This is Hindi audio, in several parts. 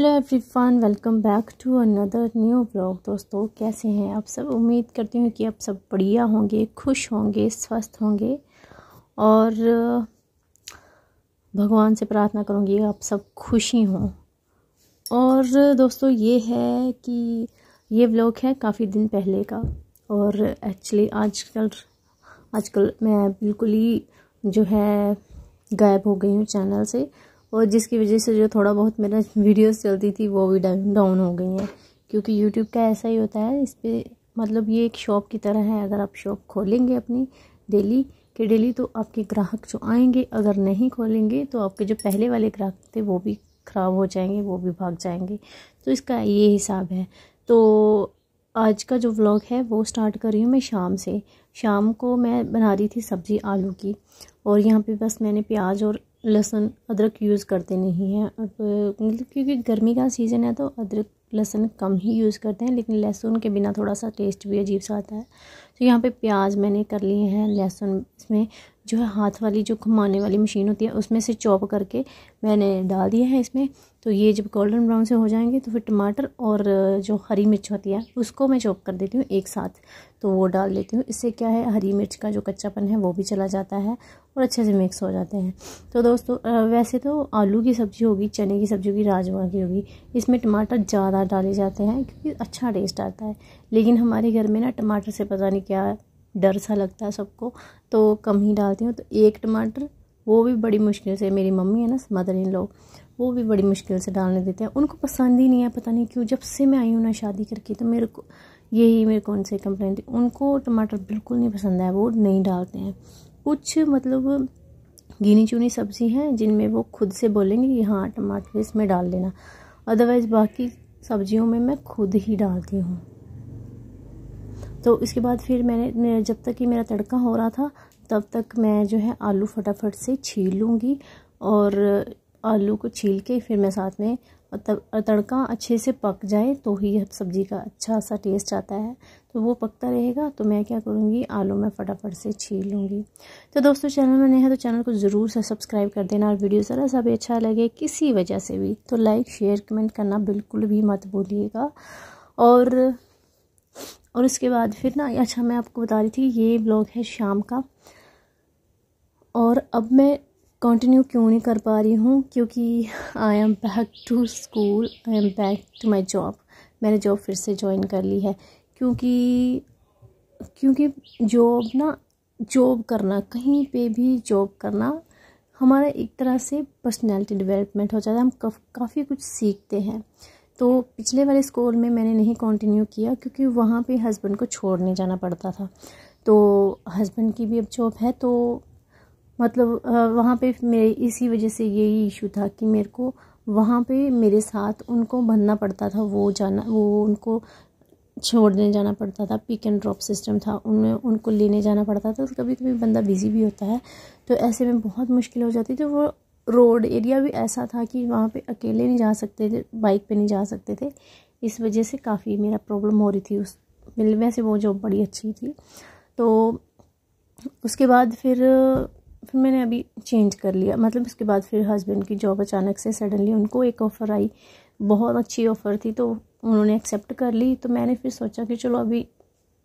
hello everyone welcome back to another new blog दोस्तों कैसे हैं आप सब उम्मीद करती हूँ कि आप सब बढ़िया होंगे खुश होंगे स्वस्थ होंगे और भगवान से प्रार्थना करूँगी आप सब खुशी हों और दोस्तों ये है कि ये ब्लॉग है काफ़ी दिन पहले का और एक्चुअली आजकल आजकल मैं बिल्कुल ही जो है गायब हो गई हूँ चैनल से और जिसकी वजह से जो थोड़ा बहुत मेरा वीडियोस चलती थी वो भी डाउन हो गई हैं क्योंकि यूट्यूब का ऐसा ही होता है इस पर मतलब ये एक शॉप की तरह है अगर आप शॉप खोलेंगे अपनी डेली कि डेली तो आपके ग्राहक जो आएंगे अगर नहीं खोलेंगे तो आपके जो पहले वाले ग्राहक थे वो भी ख़राब हो जाएंगे वो भी भाग जाएंगे तो इसका ये हिसाब है तो आज का जो व्लॉग है वो स्टार्ट कर रही हूँ मैं शाम से शाम को मैं बना रही थी सब्ज़ी आलू की और यहाँ पे बस मैंने प्याज और लहसुन अदरक यूज़ करते नहीं हैं मतलब क्योंकि गर्मी का सीज़न है तो अदरक लहसुन कम ही यूज़ करते हैं लेकिन लहसुन के बिना थोड़ा सा टेस्ट भी अजीब सा आता है तो यहाँ पे प्याज मैंने कर लिए हैं लहसुन इसमें जो है हाथ वाली जो घुमाने वाली मशीन होती है उसमें से चॉप करके मैंने डाल दिया है इसमें तो ये जब गोल्डन ब्राउन से हो जाएंगे तो फिर टमाटर और जो हरी मिर्च होती है उसको मैं चॉप कर देती हूँ एक साथ तो वो डाल लेती हूँ इससे क्या है हरी मिर्च का जो कच्चापन है वो भी चला जाता है और अच्छे से मिक्स हो जाते हैं तो दोस्तों वैसे तो आलू की सब्ज़ी होगी चने की सब्ज़ी होगी राजमा की होगी इसमें टमाटर ज़्यादा डाले जाते हैं क्योंकि अच्छा टेस्ट आता है लेकिन हमारे घर में ना टमाटर से पता नहीं क्या डर सा लगता है सबको तो कम ही डालती हूँ तो एक टमाटर वो भी बड़ी मुश्किल से मेरी मम्मी है ना मदर इन लॉ वो भी बड़ी मुश्किल से डालने देते हैं उनको पसंद ही नहीं है पता नहीं क्यों जब से मैं आई हूँ ना शादी करके तो मेरे को यही मेरे को उनसे कंप्लेन थी उनको टमाटर बिल्कुल नहीं पसंद है वो नहीं डालते हैं कुछ मतलब गिनी चुनी सब्ज़ी हैं जिनमें वो खुद से बोलेंगे कि हाँ टमाटर इसमें डाल देना अदरवाइज़ बाकी सब्जियों में मैं खुद ही डालती हूँ तो इसके बाद फिर मैंने जब तक कि मेरा तड़का हो रहा था तब तक मैं जो है आलू फटाफट से छील लूँगी और आलू को छील के फिर मैं साथ में मतलब तड़का अच्छे से पक जाए तो ही सब्ज़ी का अच्छा सा टेस्ट आता है तो वो पकता रहेगा तो मैं क्या करूँगी आलू मैं फटाफट से छील लूँगी तो दोस्तों चैनल में नहीं है तो चैनल को ज़रूर से सब्सक्राइब कर देना और वीडियो ज़रा सा भी अच्छा लगे किसी वजह से भी तो लाइक शेयर कमेंट करना बिल्कुल भी मत भूलिएगा और और उसके बाद फिर ना अच्छा मैं आपको बता रही थी ये ब्लॉग है शाम का और अब मैं कंटिन्यू क्यों नहीं कर पा रही हूँ क्योंकि I am back to school I am back to my job मैंने जॉब फिर से ज्वाइन कर ली है क्योंकि क्योंकि जॉब ना जॉब करना कहीं पे भी जॉब करना हमारा एक तरह से पर्सनैलिटी डेवलपमेंट हो जाता है हम काफ़ी कुछ सीखते हैं तो पिछले वाले स्कूल में मैंने नहीं कंटिन्यू किया क्योंकि वहाँ पे हस्बैंड को छोड़ने जाना पड़ता था तो हस्बैंड की भी अब जॉब है तो मतलब वहाँ पे मेरे इसी वजह से यही इशू था कि मेरे को वहाँ पे मेरे साथ उनको बनना पड़ता था वो जाना वो उनको छोड़ने जाना पड़ता था पिक एंड ड्रॉप सिस्टम था उनमें उनको लेने जाना पड़ता था तो कभी कभी बंदा बिज़ी भी होता है तो ऐसे में बहुत मुश्किल हो जाती थी वो रोड एरिया भी ऐसा था कि वहाँ पे अकेले नहीं जा सकते थे बाइक पे नहीं जा सकते थे इस वजह से काफ़ी मेरा प्रॉब्लम हो रही थी उस से वो जॉब बड़ी अच्छी थी तो उसके बाद फिर फिर मैंने अभी चेंज कर लिया मतलब उसके बाद फिर हस्बैंड की जॉब अचानक से सडनली उनको एक ऑफ़र आई बहुत अच्छी ऑफ़र थी तो उन्होंने एक्सेप्ट कर ली तो मैंने फिर सोचा कि चलो अभी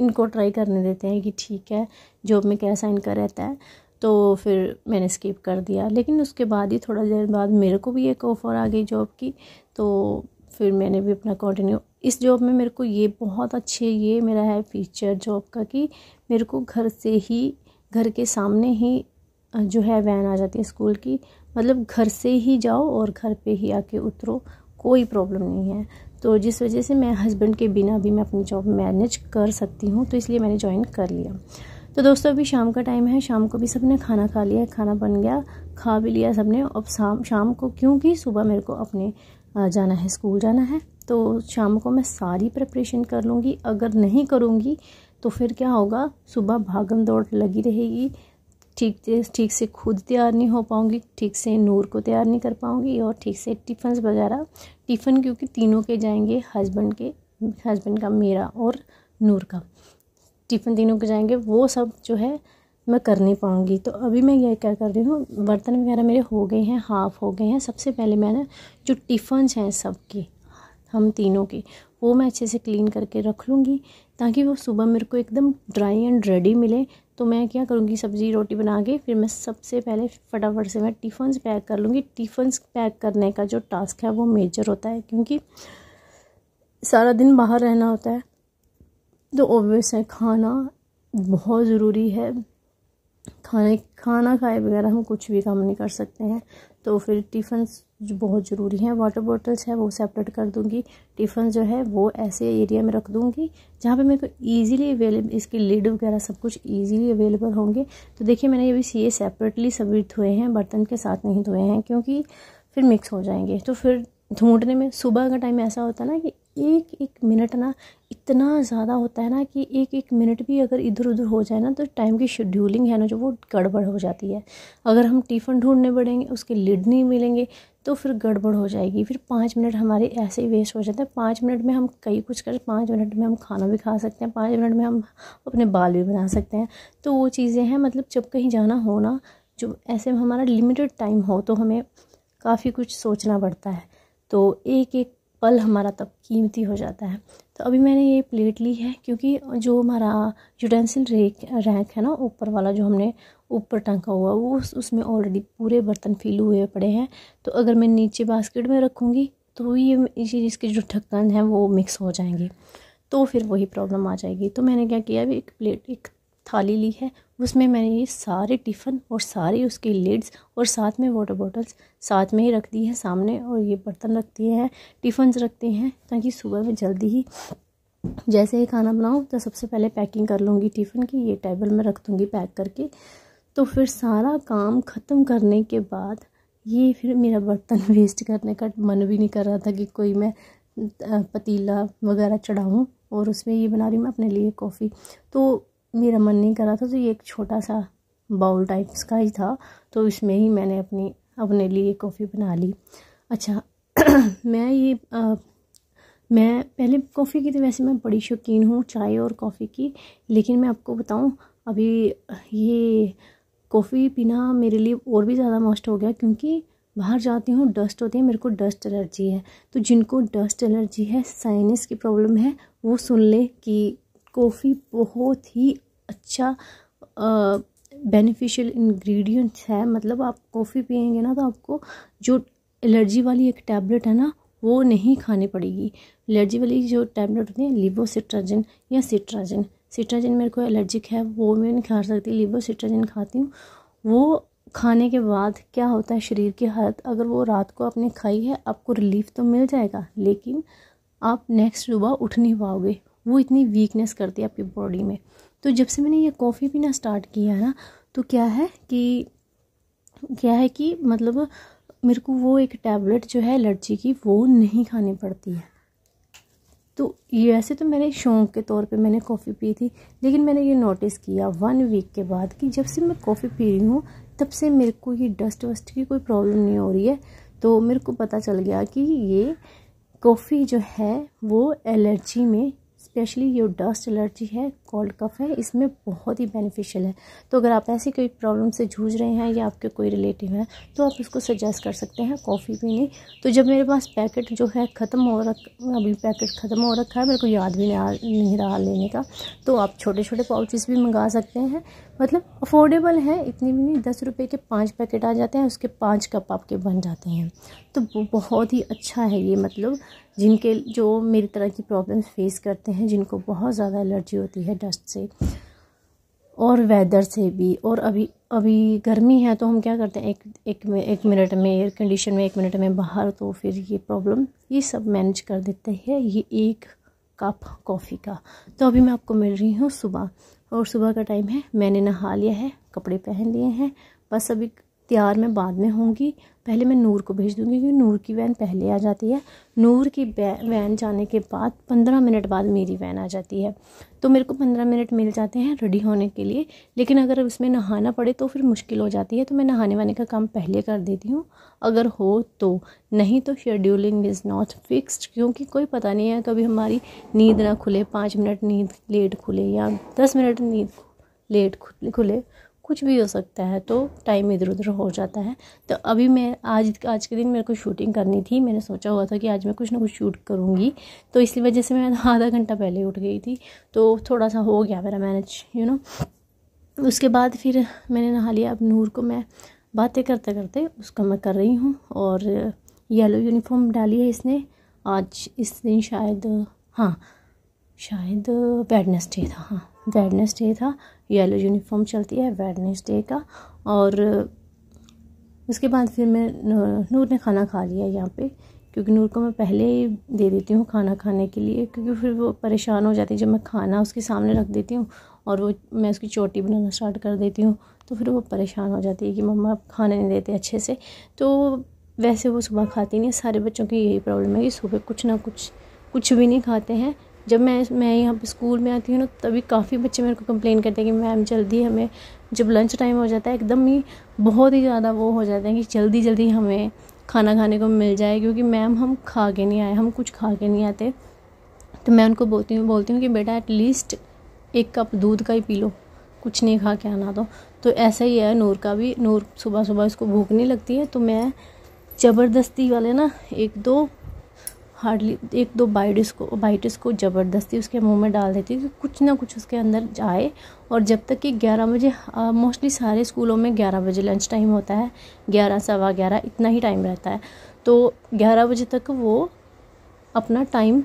इनको ट्राई करने देते हैं कि ठीक है जॉब में कैसा इनका रहता है तो फिर मैंने स्किप कर दिया लेकिन उसके बाद ही थोड़ा देर बाद मेरे को भी एक ऑफ़र आ गई जॉब की तो फिर मैंने भी अपना कंटिन्यू इस जॉब में मेरे को ये बहुत अच्छे ये मेरा है फीचर जॉब का कि मेरे को घर से ही घर के सामने ही जो है वैन आ जाती है स्कूल की मतलब घर से ही जाओ और घर पे ही आके उतरो कोई प्रॉब्लम नहीं है तो जिस वजह से मैं हस्बैंड के बिना भी मैं अपनी जॉब मैनेज कर सकती हूँ तो इसलिए मैंने ज्वाइन कर लिया तो दोस्तों अभी शाम का टाइम है शाम को भी सबने खाना खा लिया खाना बन गया खा भी लिया सबने अब शाम शाम को क्योंकि सुबह मेरे को अपने जाना है स्कूल जाना है तो शाम को मैं सारी प्रिपरेशन कर लूँगी अगर नहीं करूँगी तो फिर क्या होगा सुबह भागम दौड़ लगी रहेगी ठीक से ठीक से खुद तैयार नहीं हो पाऊँगी ठीक से नूर को तैयार नहीं कर पाऊँगी और ठीक से टिफ़न्स वगैरह टिफ़िन क्योंकि तीनों के जाएंगे हस्बैंड के हस्बैंड का मेरा और नूर का टिफ़िन तीनों के जाएंगे वो सब जो है मैं कर नहीं पाऊँगी तो अभी मैं ये क्या कर रही हूँ बर्तन वगैरह मेरे हो गए हैं हाफ़ हो गए हैं सबसे पहले मैंने जो टिफ़न्स हैं सबके हम तीनों के वो मैं अच्छे से क्लीन करके रख लूँगी ताकि वो सुबह मेरे को एकदम ड्राई एंड रेडी मिले तो मैं क्या करूँगी सब्ज़ी रोटी बना के फिर मैं सबसे पहले फटाफट से मैं टिफ़न्स पैक कर लूँगी टिफ़न्स पैक करने का जो टास्क है वो मेजर होता है क्योंकि सारा दिन बाहर रहना होता है तो ओबियस है खाना बहुत ज़रूरी है खाने खाना खाए बगैर हम कुछ भी काम नहीं कर सकते हैं तो फिर टिफ़िन जो बहुत ज़रूरी हैं वाटर बॉटल्स हैं वो सेपरेट कर दूंगी टिफ़न जो है वो ऐसे एरिया में रख दूंगी जहाँ पे मेरे को ईजिली अवेलेबल इसके लिड वगैरह सब कुछ ईजिली अवेलेबल होंगे तो देखिए मैंने ये भी सीए सेपरेटली सभी धोए हैं बर्तन के साथ नहीं धोए हैं क्योंकि फिर मिक्स हो जाएंगे तो फिर ढूंढने में सुबह का टाइम ऐसा होता ना कि एक एक मिनट ना इतना ज़्यादा होता है ना कि एक एक मिनट भी अगर इधर उधर हो जाए ना तो टाइम की शेड्यूलिंग है ना जो वो गड़बड़ हो जाती है अगर हम टिफ़न ढूंढने पड़ेंगे उसके लिड नहीं मिलेंगे तो फिर गड़बड़ हो जाएगी फिर पाँच मिनट हमारे ऐसे ही वेस्ट हो जाते हैं पाँच मिनट में हम कई कुछ कर पाँच मिनट में हम खाना भी खा सकते हैं पाँच मिनट में हम अपने बाल भी बना सकते हैं तो वो चीज़ें हैं मतलब जब कहीं जाना हो ना जो ऐसे हमारा लिमिटेड टाइम हो तो हमें काफ़ी कुछ सोचना पड़ता है तो एक एक पल हमारा तब कीमती हो जाता है तो अभी मैंने ये प्लेट ली है क्योंकि जो हमारा यूटेंसिल रेक रैंक है ना ऊपर वाला जो हमने ऊपर टंका हुआ वो उस उसमें ऑलरेडी पूरे बर्तन फील हुए पड़े हैं तो अगर मैं नीचे बास्केट में रखूँगी तो ये इसके जो ढक्कन हैं वो मिक्स हो जाएंगे तो फिर वही प्रॉब्लम आ जाएगी तो मैंने क्या किया अभी एक प्लेट एक थाली ली है उसमें मैंने ये सारे टिफ़न और सारे उसके लिड्स और साथ में वाटर बॉटल्स साथ में ही रख दी है सामने और ये बर्तन रख दिए हैं टिफ़न्स रखते हैं ताकि सुबह में जल्दी ही जैसे ही खाना बनाऊँ तो सबसे पहले पैकिंग कर लूँगी टिफ़िन की ये टेबल में रख दूँगी पैक करके तो फिर सारा काम ख़त्म करने के बाद ये फिर मेरा बर्तन वेस्ट करने का मन भी नहीं कर रहा था कि कोई मैं पतीला वगैरह चढ़ाऊँ और उसमें ये बना रही हूँ मैं अपने लिए कॉफ़ी तो मेरा मन नहीं कर रहा था तो ये एक छोटा सा बाउल टाइप्स का ही था तो इसमें ही मैंने अपनी अपने लिए कॉफ़ी बना ली अच्छा मैं ये आ, मैं पहले कॉफ़ी की तो वैसे मैं बड़ी शौकीन हूँ चाय और कॉफ़ी की लेकिन मैं आपको बताऊँ अभी ये कॉफ़ी पीना मेरे लिए और भी ज़्यादा मस्ट हो गया क्योंकि बाहर जाती हूँ डस्ट होती है मेरे को डस्ट एलर्जी है तो जिनको डस्ट एलर्जी है साइनस की प्रॉब्लम है वो सुन ले कि कॉफ़ी बहुत ही अच्छा बेनिफिशियल इंग्रेडिएंट है मतलब आप कॉफ़ी पियेंगे ना तो आपको जो एलर्जी वाली एक टैबलेट है ना वो नहीं खानी पड़ेगी एलर्जी वाली जो टैबलेट होती है लिबो या सिट्राजिन सिट्राजिन मेरे को एलर्जिक है वो मैं नहीं खा सकती लिबो खाती हूँ वो खाने के बाद क्या होता है शरीर की हालत अगर वो रात को आपने खाई है आपको रिलीफ तो मिल जाएगा लेकिन आप नेक्स्ट सुबह उठ नहीं पाओगे वो इतनी वीकनेस करती है आपकी बॉडी में तो जब से मैंने ये कॉफ़ी पीना स्टार्ट किया है ना तो क्या है कि क्या है कि मतलब मेरे को वो एक टैबलेट जो है एलर्जी की वो नहीं खानी पड़ती है तो ये ऐसे तो मैंने शौक के तौर पे मैंने कॉफ़ी पी थी लेकिन मैंने ये नोटिस किया वन वीक के बाद कि जब से मैं कॉफ़ी पी रही हूँ तब से मेरे को ये डस्ट वस्ट की कोई प्रॉब्लम नहीं हो रही है तो मेरे को पता चल गया कि ये कॉफ़ी जो है वो एलर्जी में स्पेशली जो डस्ट एलर्जी है कॉल्ड कफ है इसमें बहुत ही बेनिफिशियल है तो अगर आप ऐसी कोई प्रॉब्लम से जूझ रहे हैं या आपके कोई रिलेटिव हैं तो आप उसको सजेस्ट कर सकते हैं कॉफ़ी नहीं तो जब मेरे पास पैकेट जो है ख़त्म हो रख अभी पैकेट ख़त्म हो रखा है मेरे को याद भी नहीं रहा लेने का तो आप छोटे छोटे पाउचेस भी मंगा सकते हैं मतलब अफोर्डेबल है इतनी भी नहीं दस रुपये के पाँच पैकेट आ जाते हैं उसके पाँच कप आपके बन जाते हैं तो बहुत ही अच्छा है ये मतलब जिनके जो मेरी तरह की प्रॉब्लम्स फेस करते हैं जिनको बहुत ज़्यादा एलर्जी होती है डस्ट से और वेदर से भी और अभी अभी गर्मी है तो हम क्या करते हैं एक एक में एक मिनट में एयर कंडीशन में एक मिनट में बाहर तो फिर ये प्रॉब्लम ये सब मैनेज कर देते हैं ये एक कप कॉफ़ी का तो अभी मैं आपको मिल रही हूँ सुबह और सुबह का टाइम है मैंने नहा लिया है कपड़े पहन लिए हैं बस अभी तैयार मैं बाद में होंगी पहले मैं नूर को भेज दूँगी क्योंकि नूर की वैन पहले आ जाती है नूर की वैन जाने के बाद पंद्रह मिनट बाद मेरी वैन आ जाती है तो मेरे को पंद्रह मिनट मिल जाते हैं रेडी होने के लिए लेकिन अगर उसमें नहाना पड़े तो फिर मुश्किल हो जाती है तो मैं नहाने वाने का काम पहले कर देती हूँ अगर हो तो नहीं तो शेड्यूलिंग इज़ नॉट फिक्सड क्योंकि कोई पता नहीं है कभी हमारी नींद ना खुले पाँच मिनट नींद लेट खुले या दस मिनट नींद लेट खुले कुछ भी हो सकता है तो टाइम इधर उधर हो जाता है तो अभी मैं आज आज के दिन मेरे को शूटिंग करनी थी मैंने सोचा हुआ था कि आज मैं कुछ ना कुछ शूट करूँगी तो इसलिए वजह से मैं आधा घंटा पहले उठ गई थी तो थोड़ा सा हो गया मेरा मैनेज यू नो उसके बाद फिर मैंने नहा लिया अब नूर को मैं बातें करते करते उसका मैं कर रही हूँ और येलो यूनिफॉर्म डाली है इसने आज इस दिन शायद हाँ शायद वेडनेसडे था हाँ वेडनेसडे था येलो यूनिफॉर्म चलती है वेडनेसडे का और उसके बाद फिर मैं नूर ने खाना खा लिया यहाँ पे क्योंकि नूर को मैं पहले ही दे देती हूँ खाना खाने के लिए क्योंकि फिर वो परेशान हो जाती है जब मैं खाना उसके सामने रख देती हूँ और वो मैं उसकी चोटी बनाना स्टार्ट कर देती हूँ तो फिर वो परेशान हो जाती है कि मम्मा आप खाना नहीं देते अच्छे से तो वैसे वो सुबह खाती नहीं सारे बच्चों की यही प्रॉब्लम है कि सुबह कुछ ना कुछ कुछ भी नहीं खाते हैं जब मैं मैं यहाँ पर स्कूल में आती हूँ ना तभी काफ़ी बच्चे मेरे को कंप्लेन करते हैं कि मैम जल्दी हमें जब लंच टाइम हो जाता है एकदम ही बहुत ही ज़्यादा वो हो जाते हैं कि जल्दी जल्दी हमें खाना खाने को मिल जाए क्योंकि मैम हम खा के नहीं आए हम कुछ खा के नहीं आते तो मैं उनको बोलती हूँ बोलती हूँ कि बेटा एटलीस्ट एक कप दूध का ही पी लो कुछ नहीं खा के आना तो तो ऐसा ही है नूर का भी नूर सुबह सुबह उसको भूख नहीं लगती है तो मैं ज़बरदस्ती वाले ना एक दो हार्डली एक दो बाइटिस को बाइटिस को ज़बरदस्ती उसके मुंह में डाल देती हूँ कि कुछ ना कुछ उसके अंदर जाए और जब तक कि ग्यारह बजे मोस्टली सारे स्कूलों में ग्यारह बजे लंच टाइम होता है ग्यारह सवा ग्यारह इतना ही टाइम रहता है तो ग्यारह बजे तक वो अपना टाइम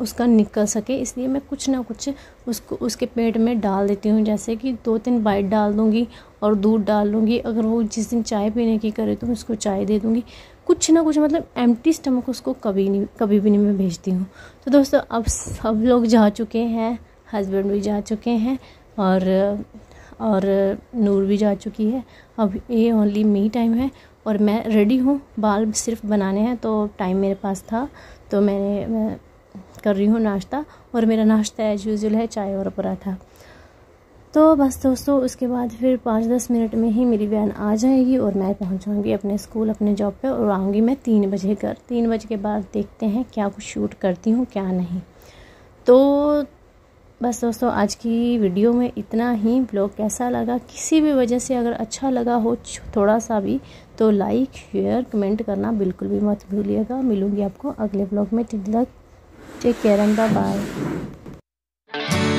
उसका निकल सके इसलिए मैं कुछ ना कुछ उसको उसके पेट में डाल देती हूँ जैसे कि दो तीन बाइट डाल दूँगी और दूध डाल दूँगी अगर वो जिस दिन चाय पीने की करे तो मैं उसको चाय दे दूँगी कुछ ना कुछ मतलब एम्प्टी स्टमक उसको कभी नहीं कभी भी नहीं मैं भेजती हूँ तो दोस्तों अब सब लोग जा चुके हैं हस्बैंड भी जा चुके हैं और और नूर भी जा चुकी है अब ये ओनली मी टाइम है और मैं रेडी हूँ बाल सिर्फ बनाने हैं तो टाइम मेरे पास था तो मैंने मैं कर रही हूँ नाश्ता और मेरा नाश्ता एज यूजल है चाय और पराठा तो बस दोस्तों उसके बाद फिर पाँच दस मिनट में ही मेरी वैन आ जाएगी और मैं पहुंच अपने स्कूल अपने जॉब पे और आऊँगी मैं तीन बजे घर तीन बजे के बाद देखते हैं क्या कुछ शूट करती हूँ क्या नहीं तो बस दोस्तों आज की वीडियो में इतना ही ब्लॉग कैसा लगा किसी भी वजह से अगर अच्छा लगा हो थोड़ा सा भी तो लाइक शेयर कमेंट करना बिल्कुल भी मत भूलिएगा मिलूंगी आपको अगले ब्लॉग में टिक टेक केयर एंड बाय